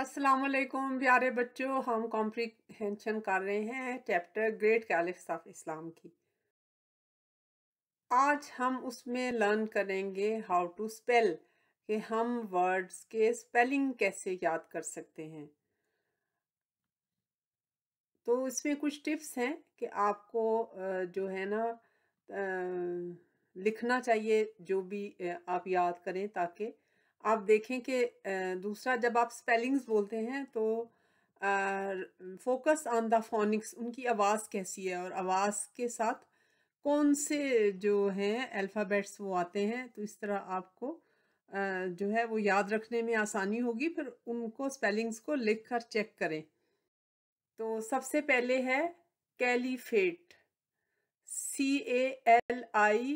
अस्सलाम वालेकुम प्यारे बच्चों हम कॉम्प्रिहेंशन कर रहे हैं chapter great caliphs of Islam की आज हम उसमें लर्न करेंगे हाउ टू स्पेल कि हम वर्ड्स के स्पेलिंग कैसे याद कर सकते हैं तो इसमें कुछ टिप्स हैं कि आपको जो है ना लिखना चाहिए जो भी आप याद करें ताकि आप देखें कि दूसरा जब आप स्पेलिंग्स बोलते हैं तो फोकस ऑन द फोनिक्स उनकी आवाज़ कैसी है और आवाज़ के साथ कौन से जो हैं अल्फ़ाबेट्स वो आते हैं तो इस तरह आपको आ, जो है वो याद रखने में आसानी होगी फिर उनको स्पेलिंग्स को लिख कर चेक करें तो सबसे पहले है caliphate C A L I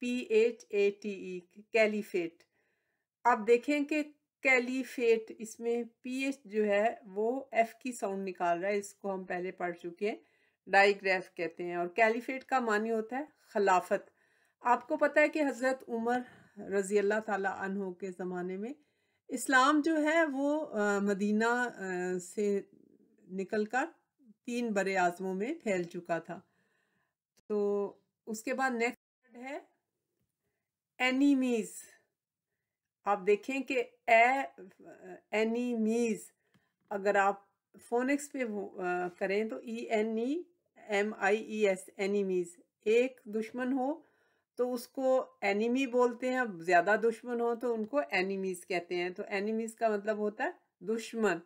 P H A T E caliphate आप देखें कि कैलीफेट इसमें पीएच जो है वो एफ की साउंड निकाल रहा है इसको हम पहले पढ़ चुके हैं डाइग्राफ कहते हैं और कैलीफेट का मानी होता है खिलाफत आपको पता है कि हज़रत उमर रज़ी अल्लाह ताला के ज़माने में इस्लाम जो है वो मदीना से निकल कर तीन बड़े आज़मों में फैल चुका था तो उसके बाद नेक्स्ट है एनीमीज़ आप देखें कि ए मीज अगर आप फोनिक्स पे आ, करें तो E N E M I E S enemies एक दुश्मन हो तो उसको एनिमी बोलते हैं ज़्यादा दुश्मन हो तो उनको एनिमीज कहते हैं तो एनिमीज का मतलब होता है दुश्मन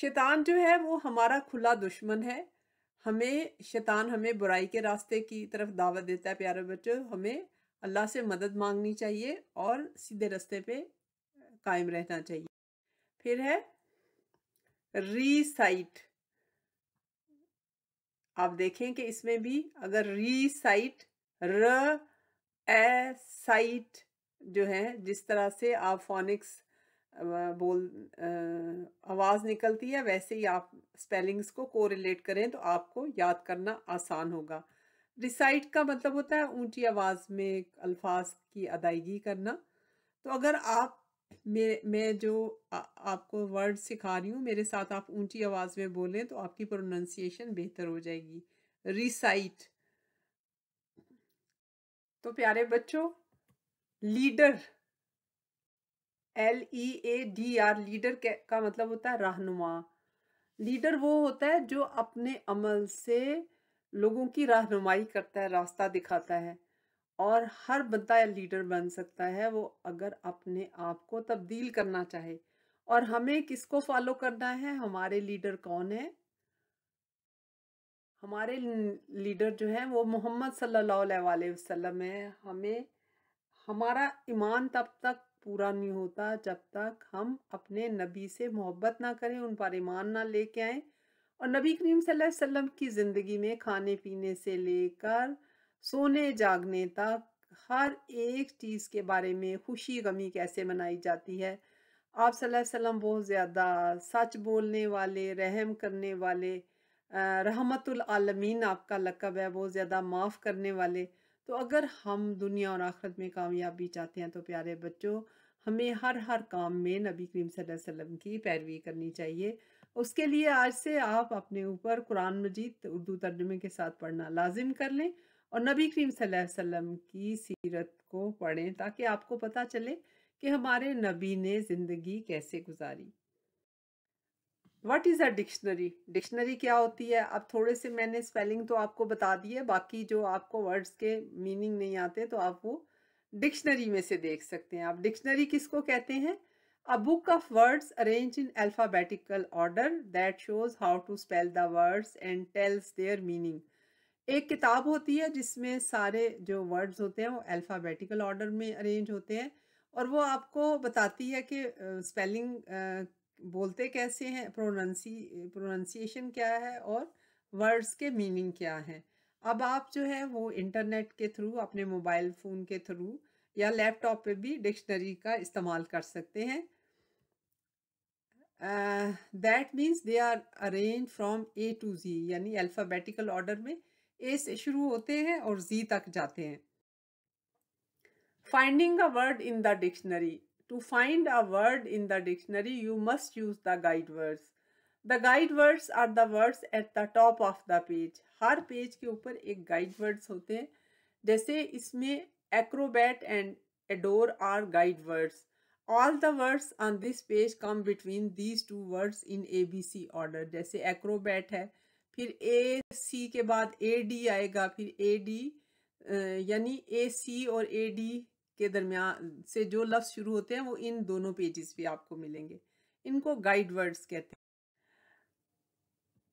शैतान जो है वो हमारा खुला दुश्मन है हमें शैतान हमें बुराई के रास्ते की तरफ दावत देता है प्यारे बच्चों हमें अल्लाह से मदद मांगनी चाहिए और सीधे रास्ते पे कायम रहना चाहिए फिर है रीसाइट आप देखें कि इसमें भी अगर रीसाइट र ए साइट जो है जिस तरह से आप फोनिक्स बोल आवाज़ निकलती है वैसे ही आप स्पेलिंग्स को कोरिलेट करें तो आपको याद करना आसान होगा रिसाइट का मतलब होता है ऊंची आवाज़ में अल्फाज की अदायगी करना तो अगर आप मैं मैं जो आ, आपको वर्ड सिखा रही हूँ मेरे साथ आप ऊंची आवाज़ में बोलें तो आपकी प्रोनाउंसिएशन बेहतर हो जाएगी रिसाइट तो प्यारे बच्चों leader L E A D R leader का मतलब होता है रहनुमा लीडर वो होता है जो अपने अमल से लोगों की रहनुमाई करता है रास्ता दिखाता है और हर बंदा लीडर बन सकता है वो अगर अपने आप को तब्दील करना चाहे और हमें किसको फॉलो करना है हमारे लीडर कौन है हमारे लीडर जो है वो मोहम्मद सल्लल्लाहु अलैहि वसल्लम है हमें हमारा ईमान तब तक पूरा नहीं होता जब तक हम अपने नबी से मोहब्बत ना करें उन पर ईमान ना लेके आए और नबी करीम सल्लल्लाहु अलैहि वसल्लम की ज़िंदगी में खाने पीने से लेकर सोने जागने तक हर एक चीज़ के बारे में खुशी गमी कैसे मनाई जाती है आप सल्लल्लाहु अलैहि वसल्लम बहुत ज़्यादा सच बोलने वाले रहम करने वाले रहमतुल आलमीन आपका लकब है बहुत ज़्यादा माफ़ करने वाले तो अगर हम दुनिया और आखरत में कामयाबी चाहते हैं तो प्यारे बच्चों हमें हर हर काम में नबी करीम सल्लल्लाहु अलैहि वसल्लम की पैरवी करनी चाहिए उसके लिए आज से आप अपने ऊपर कुरान मजीद उर्दू तर्जुमे के साथ पढ़ना लाजिम कर लें और नबी करीम सल्लम की सीरत को पढ़ें ताकि आपको पता चले कि हमारे नबी ने ज़िंदगी कैसे गुजारी what is a dictionary dictionary क्या होती है अब थोड़े से मैंने स्पेलिंग तो आपको बता दी है बाकी जो आपको वर्ड्स के मीनिंग नहीं आते तो आप वो डिक्शनरी में से देख सकते हैं आप डिक्शनरी किसको कहते हैं A book of words arranged in alphabetical order that shows how to spell the words and tells their meaning. एक किताब होती है जिसमें सारे जो वर्ड्स होते हैं वो अल्फ़ाबेटिकल ऑर्डर में अरेंज होते हैं और वो आपको बताती है कि स्पेलिंग बोलते कैसे हैं प्रोनंसी प्रोनंसिएशन क्या है और वर्ड्स के मीनिंग क्या हैं अब आप जो है वो इंटरनेट के थ्रू अपने मोबाइल फ़ोन के थ्रू या लैपटॉप पे भी डिक्शनरी का इस्तेमाल कर सकते हैं that means they are arrange from A to G यानी अल्फ़ाबेटिकल ऑर्डर में ए से शुरू होते हैं और जी तक जाते हैं finding a word in the dictionary to find a word in the dictionary you must use the guide words the guide words are the words at the top of the page हर page के ऊपर एक guide words होते हैं जैसे इसमें acrobat and adore are guide words all the words on this page come between these two words in A B C order जैसे Acrobat है फिर ए सी के बाद ए डी आएगा फिर ए डी यानी ए सी और ए डी के दरमियान से जो लफ्ज़ शुरू होते हैं वो इन दोनों पेजेस पे आपको मिलेंगे इनको गाइड वर्ड्स कहते हैं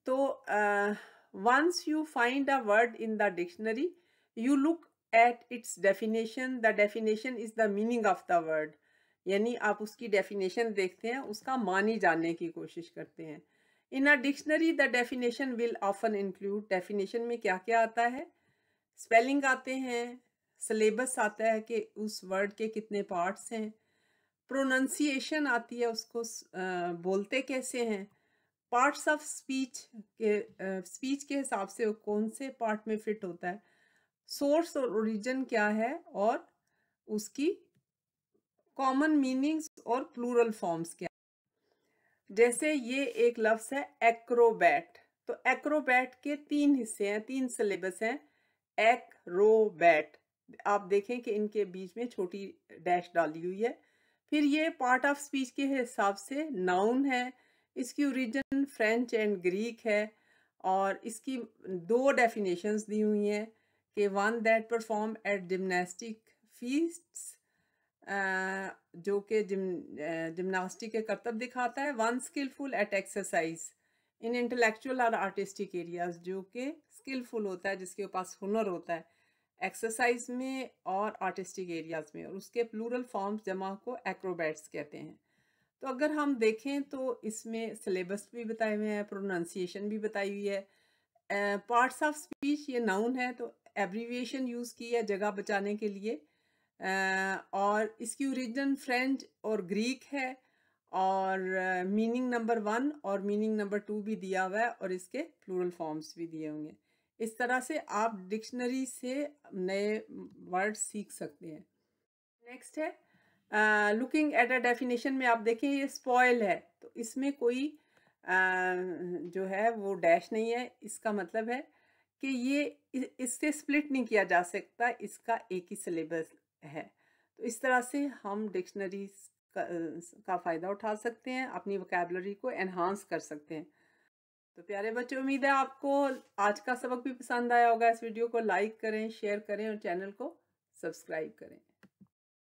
तो once you find a word in the dictionary you look at its definition the definition is the meaning of the word यानी आप उसकी डेफिनेशन देखते हैं उसका मानी जानने की कोशिश करते हैं in a dictionary the definition will often include definition में क्या क्या आता है स्पेलिंग आते हैं सिलेबस आता है कि उस वर्ड के कितने पार्ट्स हैं प्रोनंसिएशन आती है उसको बोलते कैसे हैं पार्ट्स ऑफ स्पीच के स्पीच के हिसाब से वो कौन से पार्ट में फिट होता है सोर्स और ओरिजिन क्या है और उसकी कॉमन मीनिंग्स और प्लूरल फॉर्म्स क्या जैसे ये एक लफ्स है एक्रोबैट तो एक्रोबैट के तीन हिस्से हैं तीन सिलेबस हैं एक्रोबैट आप देखें कि इनके बीच में छोटी डैश डाली हुई है फिर ये पार्ट ऑफ स्पीच के हिसाब से नाउन है इसकी ओरिजिन फ्रेंच एंड ग्रीक है और इसकी दो डेफिनेशंस दी हुई हैं कि one that perform at gymnastic feats जो कि जिमनास्टिक के करतब दिखाता है one skillful at exercise in intellectual और आर्टिस्टिक एरियाज जो कि स्किलफुल होता है जिसके पास हुनर होता है एक्सरसाइज में और आर्टिस्टिक एरियाज में और उसके प्लूरल फॉर्म्स जमा को एक्रोबैट्स कहते हैं तो अगर हम देखें तो इसमें सिलेबस भी बताए हुए हैं प्रोनाउंसिएशन भी बताई हुई है पार्ट्स ऑफ स्पीच ये नाउन है तो एब्रीविएशन यूज़ की है जगह बचाने के लिए और इसकी ओरिजिन फ्रेंच और ग्रीक है और मीनिंग नंबर वन और मीनिंग नंबर टू भी दिया हुआ है और इसके प्लूरल फॉर्म्स भी दिए होंगे इस तरह से आप डिक्शनरी से नए वर्ड सीख सकते हैं नेक्स्ट है लुकिंग एट अ डेफिनेशन में आप देखें ये स्पॉयल है तो इसमें कोई uh, जो है वो डैश नहीं है इसका मतलब है कि ये इससे स्प्लिट नहीं किया जा सकता इसका एक ही सिलेबस है तो इस तरह से हम डिक्शनरी का, का फ़ायदा उठा सकते हैं अपनी वोकेबलरी को एनहांस कर सकते हैं तो प्यारे बच्चों उम्मीद है आपको आज का सबक भी पसंद आया होगा इस वीडियो को लाइक करें शेयर करें और चैनल को सब्सक्राइब करें